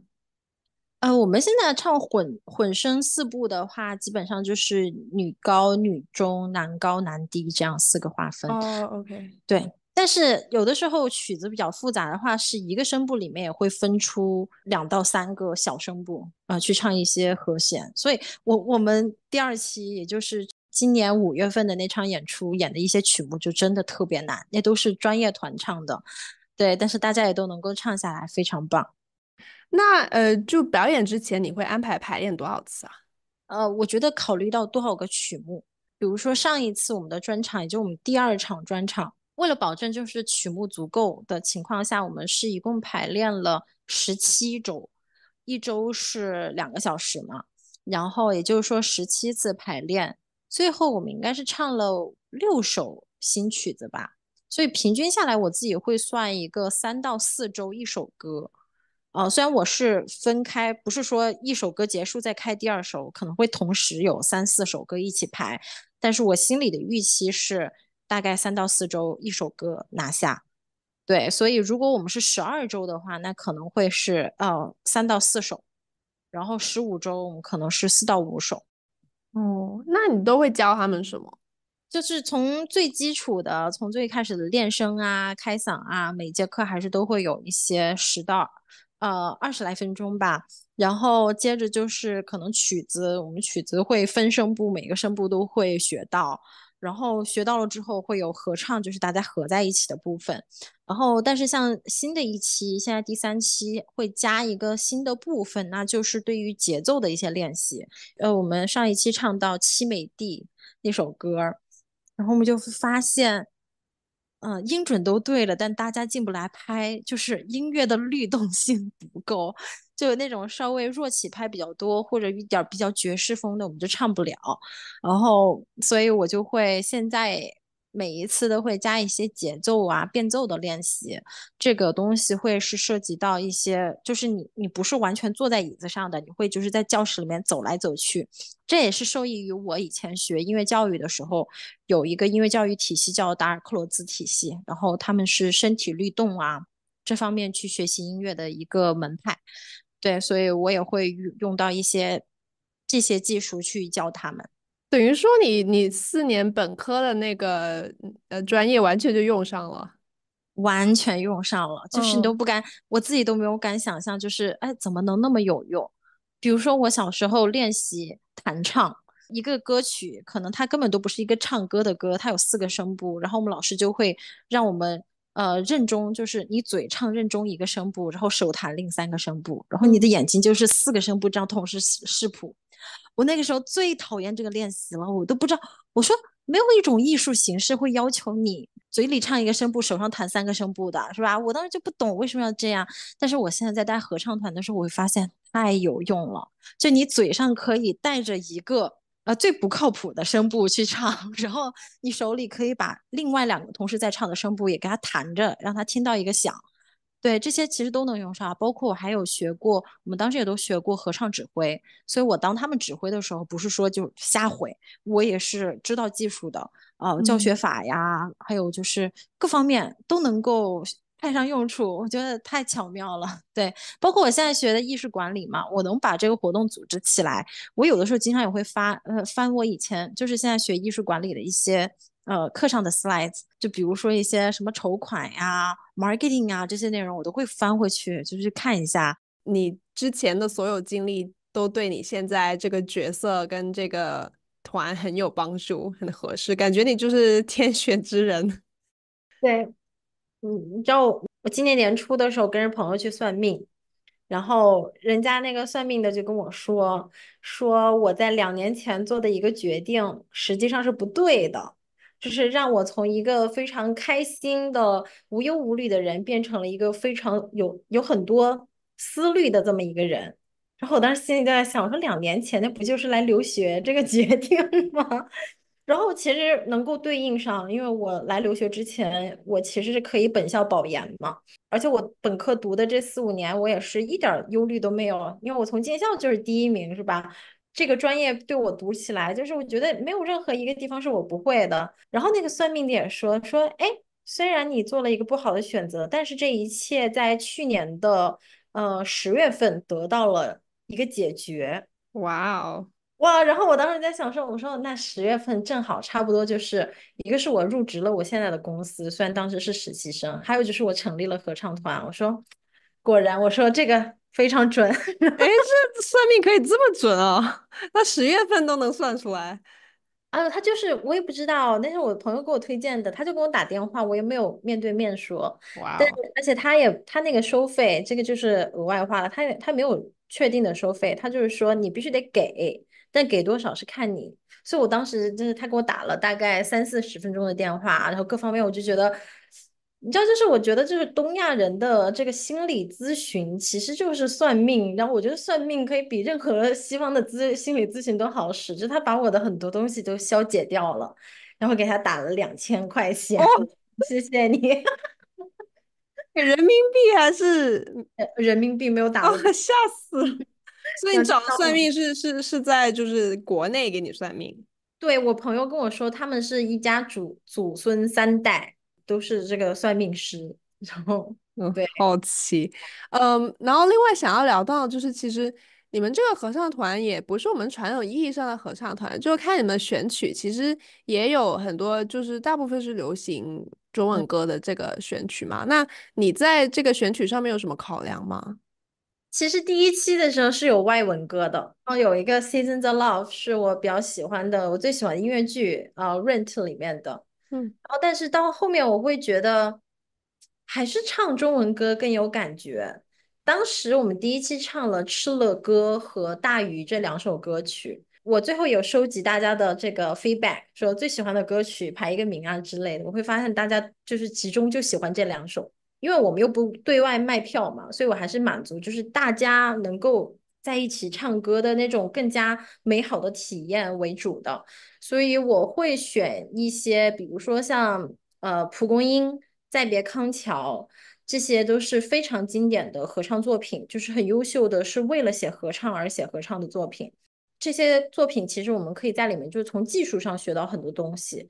啊，我们现在唱混混声四部的话，基本上就是女高、女中、男高、男低这样四个划分。哦，OK。对，但是有的时候曲子比较复杂的话，是一个声部里面也会分出两到三个小声部啊，去唱一些和弦。所以，我我们第二期，也就是今年五月份的那场演出，演的一些曲目就真的特别难，那都是专业团唱的。对，但是大家也都能够唱下来，非常棒。那呃，就表演之前你会安排排练多少次啊？呃，我觉得考虑到多少个曲目，比如说上一次我们的专场，也就我们第二场专场，为了保证就是曲目足够的情况下，我们是一共排练了十七周，一周是两个小时嘛，然后也就是说十七次排练，最后我们应该是唱了六首新曲子吧，所以平均下来，我自己会算一个三到四周一首歌。哦，虽然我是分开，不是说一首歌结束再开第二首，可能会同时有三四首歌一起排，但是我心里的预期是大概三到四周一首歌拿下。对，所以如果我们是十二周的话，那可能会是呃三到四首，然后十五周我们可能是四到五首。哦，那你都会教他们什么？就是从最基础的，从最开始的练声啊、开嗓啊，每节课还是都会有一些十到呃，二十来分钟吧，然后接着就是可能曲子，我们曲子会分声部，每个声部都会学到，然后学到了之后会有合唱，就是大家合在一起的部分。然后，但是像新的一期，现在第三期会加一个新的部分，那就是对于节奏的一些练习。呃，我们上一期唱到《凄美地》那首歌，然后我们就发现。嗯，音准都对了，但大家进不来拍，就是音乐的律动性不够，就那种稍微弱起拍比较多，或者一点比较爵士风的，我们就唱不了。然后，所以我就会现在。每一次都会加一些节奏啊、变奏的练习，这个东西会是涉及到一些，就是你你不是完全坐在椅子上的，你会就是在教室里面走来走去。这也是受益于我以前学音乐教育的时候，有一个音乐教育体系叫达尔克罗兹体系，然后他们是身体律动啊这方面去学习音乐的一个门派。对，所以我也会用到一些这些技术去教他们。等于说你你四年本科的那个呃专业完全就用上了，完全用上了，就是你都不敢，我自己都没有敢想象，就是哎怎么能那么有用？比如说我小时候练习弹唱一个歌曲，可能它根本都不是一个唱歌的歌，它有四个声部，然后我们老师就会让我们呃认中，就是你嘴唱认中一个声部，然后手弹另三个声部，然后你的眼睛就是四个声部这样同时视谱。我那个时候最讨厌这个练习了，我都不知道，我说没有一种艺术形式会要求你嘴里唱一个声部，手上弹三个声部的，是吧？我当时就不懂为什么要这样。但是我现在在带合唱团的时候，我会发现太有用了。就你嘴上可以带着一个呃最不靠谱的声部去唱，然后你手里可以把另外两个同时在唱的声部也给他弹着，让他听到一个响。对这些其实都能用上，包括我还有学过，我们当时也都学过合唱指挥，所以我当他们指挥的时候，不是说就瞎挥，我也是知道技术的啊，教学法呀，还有就是各方面都能够派上用处，我觉得太巧妙了。对，包括我现在学的艺术管理嘛，我能把这个活动组织起来，我有的时候经常也会发呃翻我以前就是现在学艺术管理的一些。呃，课上的 slides 就比如说一些什么筹款呀、marketing 啊这些内容，我都会翻回去，就去看一下你之前的所有经历，都对你现在这个角色跟这个团很有帮助，很合适，感觉你就是天选之人。对，嗯，你知道我今年年初的时候跟人朋友去算命，然后人家那个算命的就跟我说，说我在两年前做的一个决定实际上是不对的。就是让我从一个非常开心的无忧无虑的人，变成了一个非常有有很多思虑的这么一个人。然后我当时心里就在想，我说两年前那不就是来留学这个决定吗？然后其实能够对应上，因为我来留学之前，我其实是可以本校保研嘛，而且我本科读的这四五年，我也是一点忧虑都没有，因为我从进校就是第一名，是吧？这个专业对我读起来，就是我觉得没有任何一个地方是我不会的。然后那个算命的也说说，哎，虽然你做了一个不好的选择，但是这一切在去年的呃十月份得到了一个解决。哇哦，哇！然后我当时在想说，我说那十月份正好差不多就是一个是我入职了，我现在的公司虽然当时是实习生，还有就是我成立了合唱团。我说果然，我说这个。非常准，哎，这算命可以这么准啊？那十月份都能算出来？啊，他就是我也不知道，那是我朋友给我推荐的，他就给我打电话，我也没有面对面说。哇。但而且他也他那个收费，这个就是额外花了，他也他没有确定的收费，他就是说你必须得给，但给多少是看你。所以我当时就是他给我打了大概三四十分钟的电话，然后各方面我就觉得。你知道，就是我觉得，就是东亚人的这个心理咨询其实就是算命。然后我觉得算命可以比任何西方的咨心理咨询都好使，就他把我的很多东西都消解掉了，然后给他打了两千块钱，谢谢你。人民币还是人民币没有打，吓死了。所以你找算命是是是在就是国内给你算命？对我朋友跟我说，他们是一家祖祖孙三代。都是这个算命师，然后嗯，对，好奇，嗯，然后另外想要聊到就是，其实你们这个合唱团也不是我们传统意义上的合唱团，就看你们选曲，其实也有很多，就是大部分是流行中文歌的这个选曲嘛。那你在这个选曲上面有什么考量吗？其实第一期的时候是有外文歌的，然后有一个 season the love 是我比较喜欢的，我最喜欢的音乐剧啊 rent 里面的。然后，但是到后面我会觉得，还是唱中文歌更有感觉。当时我们第一期唱了《吃了歌》和《大鱼》这两首歌曲，我最后有收集大家的这个 feedback，说最喜欢的歌曲排一个名啊之类的，我会发现大家就是其中就喜欢这两首，因为我们又不对外卖票嘛，所以我还是满足，就是大家能够。在一起唱歌的那种更加美好的体验为主的，所以我会选一些，比如说像呃《蒲公英》《再别康桥》，这些都是非常经典的合唱作品，就是很优秀的，是为了写合唱而写合唱的作品。这些作品其实我们可以在里面就是从技术上学到很多东西，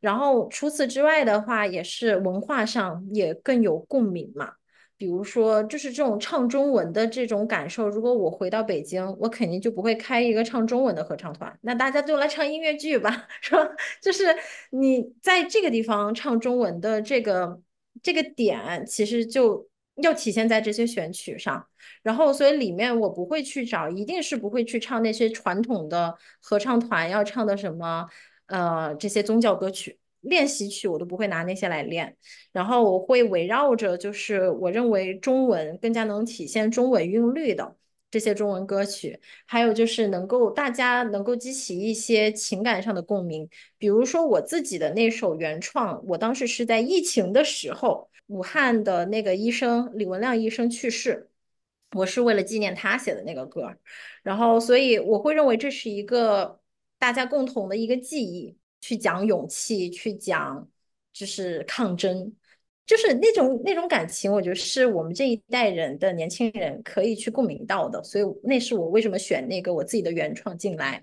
然后除此之外的话，也是文化上也更有共鸣嘛。比如说，就是这种唱中文的这种感受。如果我回到北京，我肯定就不会开一个唱中文的合唱团。那大家就来唱音乐剧吧，是吧？就是你在这个地方唱中文的这个这个点，其实就要体现在这些选曲上。然后，所以里面我不会去找，一定是不会去唱那些传统的合唱团要唱的什么呃这些宗教歌曲。练习曲我都不会拿那些来练，然后我会围绕着就是我认为中文更加能体现中文韵律的这些中文歌曲，还有就是能够大家能够激起一些情感上的共鸣，比如说我自己的那首原创，我当时是在疫情的时候，武汉的那个医生李文亮医生去世，我是为了纪念他写的那个歌，然后所以我会认为这是一个大家共同的一个记忆。去讲勇气，去讲就是抗争，就是那种那种感情，我觉得是我们这一代人的年轻人可以去共鸣到的，所以那是我为什么选那个我自己的原创进来。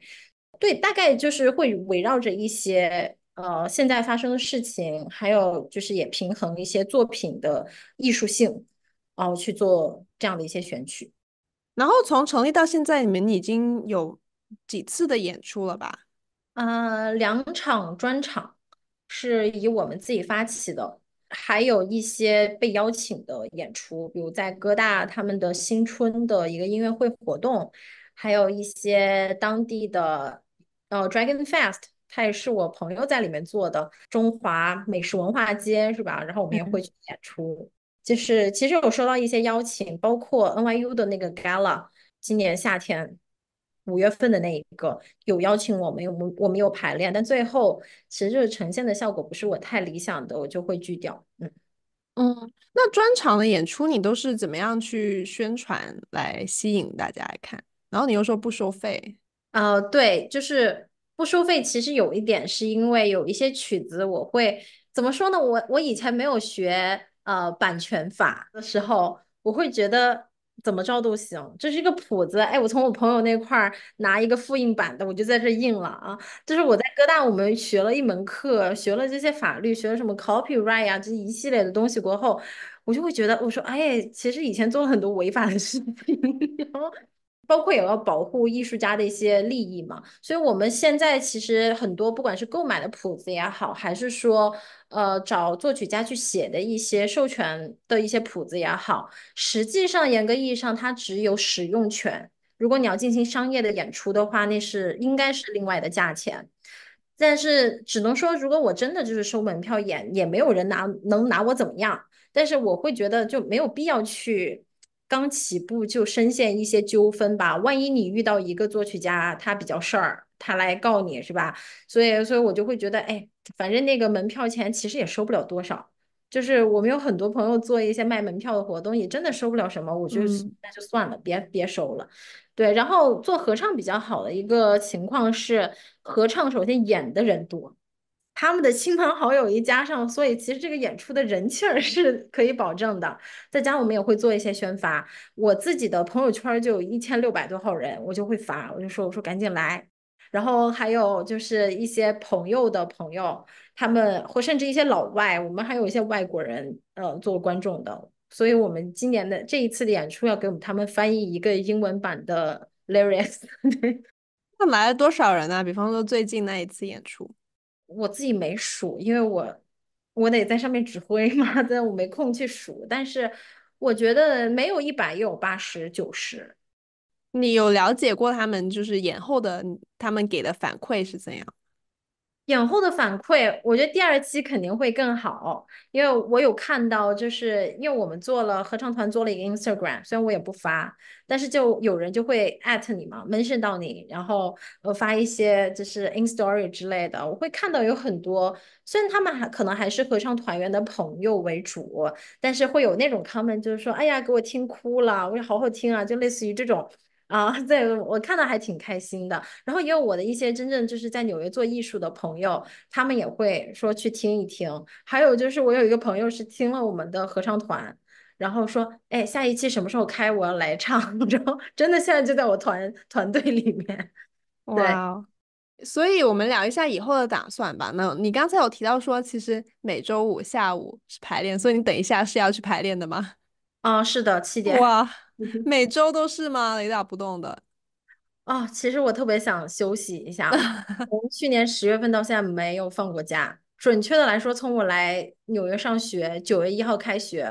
对，大概就是会围绕着一些呃现在发生的事情，还有就是也平衡一些作品的艺术性，然后去做这样的一些选取。然后从成立到现在，你们已经有几次的演出了吧？呃，两场专场是以我们自己发起的，还有一些被邀请的演出，比如在哥大他们的新春的一个音乐会活动，还有一些当地的呃 Dragon Fest，它也是我朋友在里面做的中华美食文化街，是吧？然后我们也会去演出，就是其实有收到一些邀请，包括 NYU 的那个 Gala，今年夏天。五月份的那一个有邀请我们，有我我们有排练，但最后其实就是呈现的效果不是我太理想的，我就会拒掉。嗯嗯，那专场的演出你都是怎么样去宣传来吸引大家来看？然后你又说不收费，呃，对，就是不收费。其实有一点是因为有一些曲子，我会怎么说呢？我我以前没有学呃版权法的时候，我会觉得。怎么着都行，这是一个谱子，哎，我从我朋友那块拿一个复印版的，我就在这印了啊。就是我在哥大我们学了一门课，学了这些法律，学了什么 copyright 啊，这一系列的东西过后，我就会觉得，我说，哎呀，其实以前做了很多违法的事情，后包括也要保护艺术家的一些利益嘛，所以我们现在其实很多，不管是购买的谱子也好，还是说呃找作曲家去写的一些授权的一些谱子也好，实际上严格意义上它只有使用权。如果你要进行商业的演出的话，那是应该是另外的价钱。但是只能说，如果我真的就是收门票演，也没有人拿能拿我怎么样。但是我会觉得就没有必要去。刚起步就深陷一些纠纷吧，万一你遇到一个作曲家，他比较事儿，他来告你是吧？所以，所以我就会觉得，哎，反正那个门票钱其实也收不了多少，就是我们有很多朋友做一些卖门票的活动，也真的收不了什么，我就那就算了，别别收了。对，然后做合唱比较好的一个情况是，合唱首先演的人多。他们的亲朋好友一加上，所以其实这个演出的人气儿 是可以保证的。在家我们也会做一些宣发，我自己的朋友圈就有一千六百多号人，我就会发，我就说我说赶紧来。然后还有就是一些朋友的朋友，他们或甚至一些老外，我们还有一些外国人，呃，做观众的。所以我们今年的这一次的演出要给我们他们翻译一个英文版的 lyrics。对，那来了多少人呢？比方说最近那一次演出。我自己没数，因为我我得在上面指挥嘛，但 我没空去数。但是我觉得没有一百也有八十、九十。你有了解过他们就是演后的他们给的反馈是怎样？影后的反馈，我觉得第二期肯定会更好，因为我有看到，就是因为我们做了合唱团做了一个 Instagram，虽然我也不发，但是就有人就会艾特你嘛，mention 到你，然后呃发一些就是 in story 之类的，我会看到有很多，虽然他们还可能还是合唱团员的朋友为主，但是会有那种 comment 就是说，哎呀给我听哭了，我也好好听啊，就类似于这种。啊，对我看到还挺开心的。然后也有我的一些真正就是在纽约做艺术的朋友，他们也会说去听一听。还有就是我有一个朋友是听了我们的合唱团，然后说，哎，下一期什么时候开，我要来唱。然后真的现在就在我团团队里面。哇，所以我们聊一下以后的打算吧。那你刚才有提到说，其实每周五下午是排练，所以你等一下是要去排练的吗？啊，是的，七点。哇。每周都是吗？雷打不动的。哦，其实我特别想休息一下。从去年十月份到现在没有放过假。准确的来说，从我来纽约上学，九月一号开学，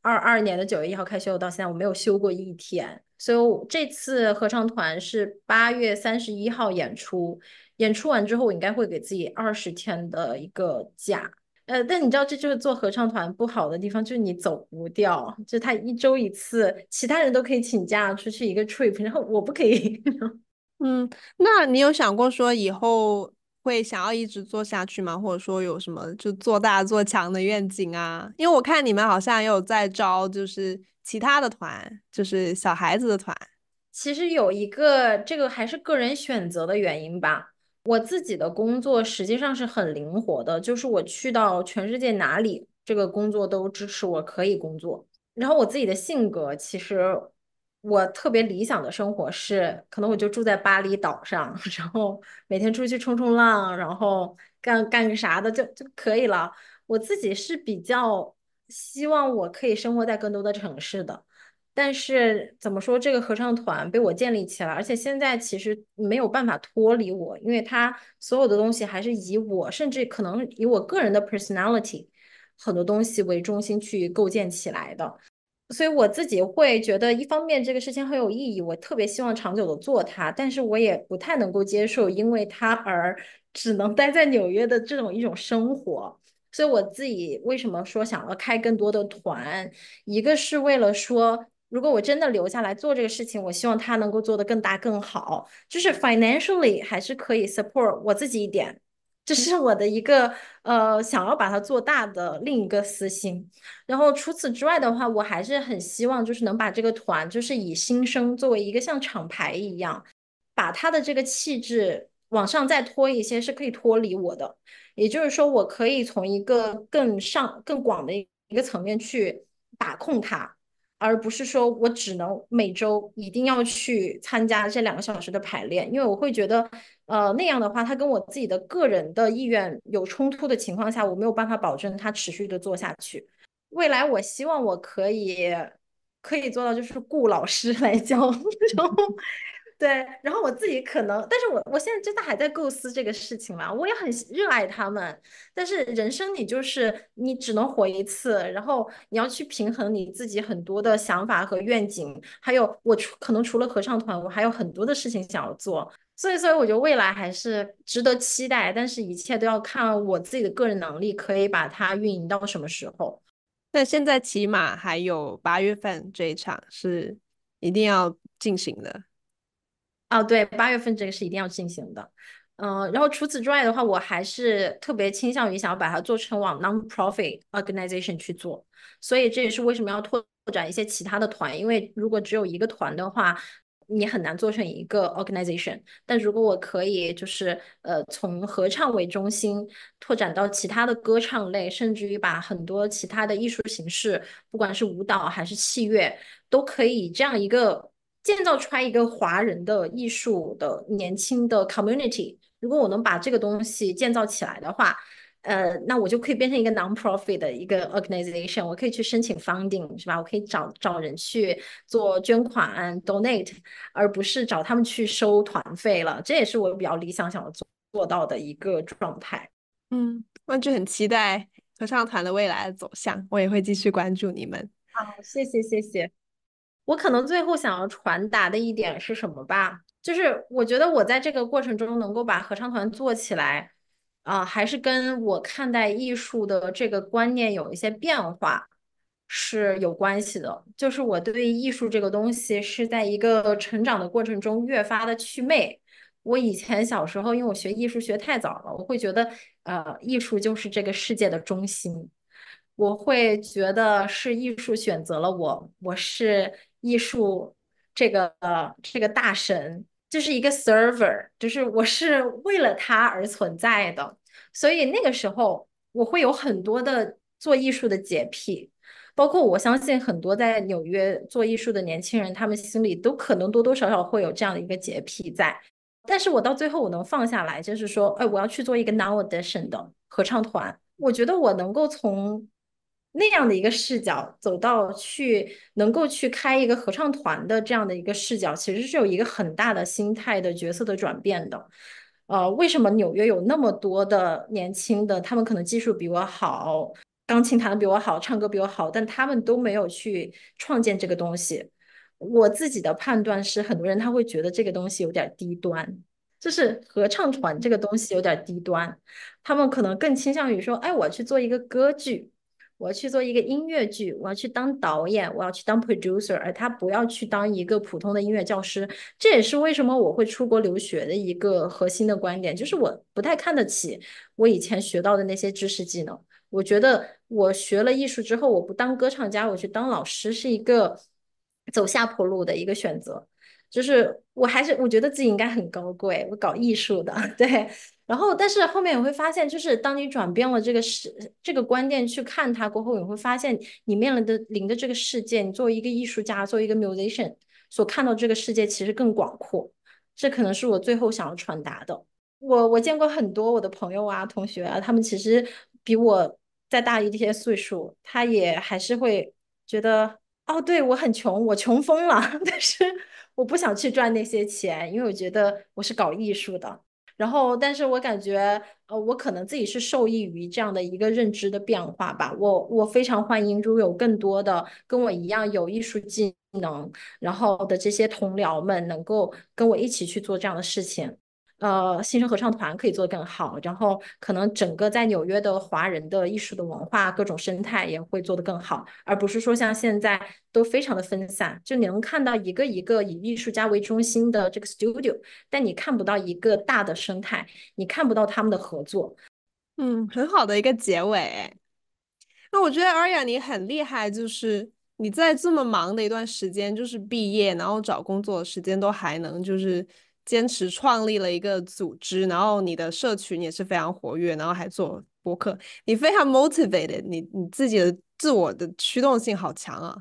二二年的九月一号开学，我到现在我没有休过一天。所以这次合唱团是八月三十一号演出，演出完之后我应该会给自己二十天的一个假。呃，但你知道这就是做合唱团不好的地方，就是你走不掉，就他一周一次，其他人都可以请假出去一个 trip，然后我不可以。嗯，那你有想过说以后会想要一直做下去吗？或者说有什么就做大做强的愿景啊？因为我看你们好像也有在招，就是其他的团，就是小孩子的团。其实有一个，这个还是个人选择的原因吧。我自己的工作实际上是很灵活的，就是我去到全世界哪里，这个工作都支持我可以工作。然后我自己的性格，其实我特别理想的生活是，可能我就住在巴厘岛上，然后每天出去冲冲浪，然后干干个啥的就就可以了。我自己是比较希望我可以生活在更多的城市的。但是怎么说，这个合唱团被我建立起来，而且现在其实没有办法脱离我，因为它所有的东西还是以我，甚至可能以我个人的 personality 很多东西为中心去构建起来的。所以我自己会觉得，一方面这个事情很有意义，我特别希望长久的做它，但是我也不太能够接受因为它而只能待在纽约的这种一种生活。所以我自己为什么说想要开更多的团，一个是为了说。如果我真的留下来做这个事情，我希望它能够做得更大更好，就是 financially 还是可以 support 我自己一点，这是我的一个呃想要把它做大的另一个私心。然后除此之外的话，我还是很希望就是能把这个团就是以新生作为一个像厂牌一样，把它的这个气质往上再拖一些，是可以脱离我的，也就是说我可以从一个更上更广的一个层面去把控它。而不是说我只能每周一定要去参加这两个小时的排练，因为我会觉得，呃，那样的话，他跟我自己的个人的意愿有冲突的情况下，我没有办法保证他持续的做下去。未来我希望我可以可以做到，就是雇老师来教。对，然后我自己可能，但是我我现在真的还在构思这个事情嘛，我也很热爱他们，但是人生你就是你只能活一次，然后你要去平衡你自己很多的想法和愿景，还有我除可能除了合唱团，我还有很多的事情想要做，所以所以我觉得未来还是值得期待，但是一切都要看我自己的个人能力可以把它运营到什么时候，那现在起码还有八月份这一场是一定要进行的。哦，对，八月份这个是一定要进行的，嗯，然后除此之外的话，我还是特别倾向于想要把它做成往 non-profit organization 去做，所以这也是为什么要拓展一些其他的团，因为如果只有一个团的话，你很难做成一个 organization，但如果我可以就是呃从合唱为中心拓展到其他的歌唱类，甚至于把很多其他的艺术形式，不管是舞蹈还是器乐，都可以这样一个。建造出来一个华人的艺术的年轻的 community，如果我能把这个东西建造起来的话，呃，那我就可以变成一个 non-profit 的一个 organization，我可以去申请 funding，是吧？我可以找找人去做捐款 donate，而不是找他们去收团费了。这也是我比较理想想要做到的一个状态。嗯，那就很期待合唱团的未来的走向，我也会继续关注你们。好，谢谢，谢谢。我可能最后想要传达的一点是什么吧？就是我觉得我在这个过程中能够把合唱团做起来，啊，还是跟我看待艺术的这个观念有一些变化是有关系的。就是我对艺术这个东西是在一个成长的过程中越发的祛魅。我以前小时候，因为我学艺术学太早了，我会觉得，呃，艺术就是这个世界的中心，我会觉得是艺术选择了我，我是。艺术这个呃、这个大神就是一个 server，就是我是为了他而存在的，所以那个时候我会有很多的做艺术的洁癖，包括我相信很多在纽约做艺术的年轻人，他们心里都可能多多少少会有这样的一个洁癖在。但是我到最后我能放下来，就是说，哎，我要去做一个 n o w audition 的合唱团，我觉得我能够从。那样的一个视角走到去，能够去开一个合唱团的这样的一个视角，其实是有一个很大的心态的角色的转变的。呃，为什么纽约有那么多的年轻的，他们可能技术比我好，钢琴弹的比我好，唱歌比我好，但他们都没有去创建这个东西。我自己的判断是，很多人他会觉得这个东西有点低端，就是合唱团这个东西有点低端，他们可能更倾向于说，哎，我去做一个歌剧。我要去做一个音乐剧，我要去当导演，我要去当 producer，而他不要去当一个普通的音乐教师。这也是为什么我会出国留学的一个核心的观点，就是我不太看得起我以前学到的那些知识技能。我觉得我学了艺术之后，我不当歌唱家，我去当老师是一个走下坡路的一个选择。就是我还是我觉得自己应该很高贵，我搞艺术的，对。然后，但是后面你会发现，就是当你转变了这个世这个观念去看它过后，你会发现你面临的临的这个世界，你作为一个艺术家，作为一个 musician 所看到这个世界其实更广阔。这可能是我最后想要传达的。我我见过很多我的朋友啊、同学啊，他们其实比我再大一些岁数，他也还是会觉得，哦，对我很穷，我穷疯了，但是我不想去赚那些钱，因为我觉得我是搞艺术的。然后，但是我感觉，呃，我可能自己是受益于这样的一个认知的变化吧。我我非常欢迎，如果有更多的跟我一样有艺术技能，然后的这些同僚们，能够跟我一起去做这样的事情。呃，新生合唱团可以做得更好，然后可能整个在纽约的华人的艺术的文化各种生态也会做得更好，而不是说像现在都非常的分散。就你能看到一个一个以艺术家为中心的这个 studio，但你看不到一个大的生态，你看不到他们的合作。嗯，很好的一个结尾。那我觉得尔雅你很厉害，就是你在这么忙的一段时间，就是毕业然后找工作的时间都还能就是。坚持创立了一个组织，然后你的社群也是非常活跃，然后还做博客，你非常 motivated，你你自己的自我的驱动性好强啊！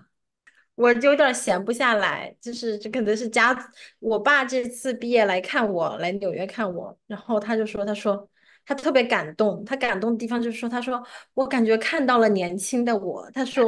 我就有点闲不下来，就是这可能是家我爸这次毕业来看我，来纽约看我，然后他就说，他说他特别感动，他感动的地方就是说，他说我感觉看到了年轻的我，他说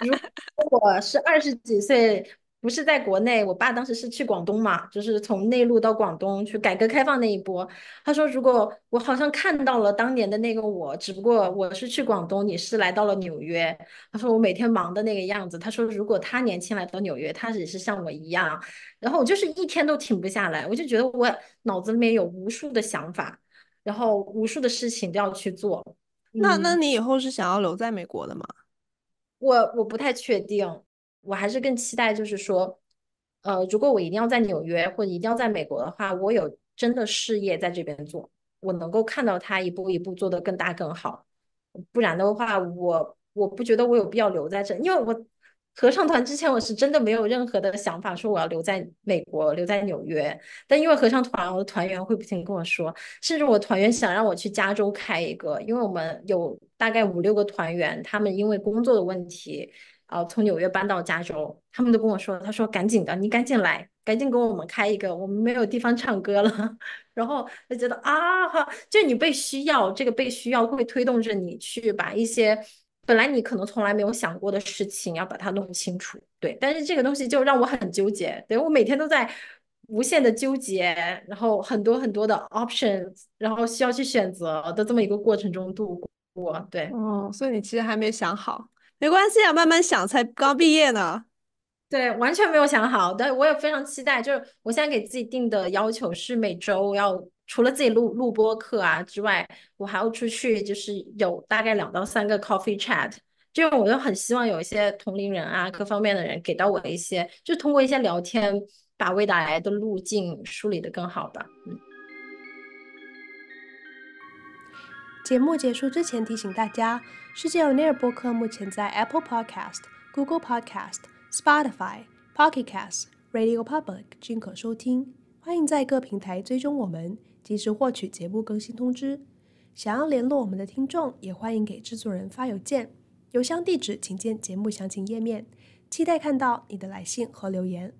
如果我是二十几岁。不是在国内，我爸当时是去广东嘛，就是从内陆到广东去改革开放那一波。他说，如果我好像看到了当年的那个我，只不过我是去广东，你是来到了纽约。他说我每天忙的那个样子。他说，如果他年轻来到纽约，他也是像我一样。然后我就是一天都停不下来，我就觉得我脑子里面有无数的想法，然后无数的事情都要去做。那那你以后是想要留在美国的吗？我我不太确定。我还是更期待，就是说，呃，如果我一定要在纽约或者一定要在美国的话，我有真的事业在这边做，我能够看到它一步一步做得更大更好。不然的话，我我不觉得我有必要留在这，因为我合唱团之前我是真的没有任何的想法说我要留在美国，留在纽约。但因为合唱团，我的团员会不停跟我说，甚至我团员想让我去加州开一个，因为我们有大概五六个团员，他们因为工作的问题。然后从纽约搬到加州，他们都跟我说：“他说赶紧的，你赶紧来，赶紧给我们开一个，我们没有地方唱歌了。”然后就觉得啊，哈，就你被需要，这个被需要会推动着你去把一些本来你可能从来没有想过的事情要把它弄清楚。对，但是这个东西就让我很纠结，对我每天都在无限的纠结，然后很多很多的 options，然后需要去选择的这么一个过程中度过。对，哦，所以你其实还没想好。没关系啊，慢慢想，才刚毕业呢。对，完全没有想好，但我也非常期待。就是我现在给自己定的要求是，每周要除了自己录录播课啊之外，我还要出去，就是有大概两到三个 coffee chat。这样我就很希望有一些同龄人啊，各方面的人给到我一些，就通过一些聊天，把未来的路径梳理的更好吧。嗯。节目结束之前，提醒大家。世界有尼尔播客目前在 Apple Podcast、Google Podcast、Spotify、Pocket Cast、Radio Public 均可收听。欢迎在各平台追踪我们，及时获取节目更新通知。想要联络我们的听众，也欢迎给制作人发邮件，邮箱地址请见节目详情页面。期待看到你的来信和留言。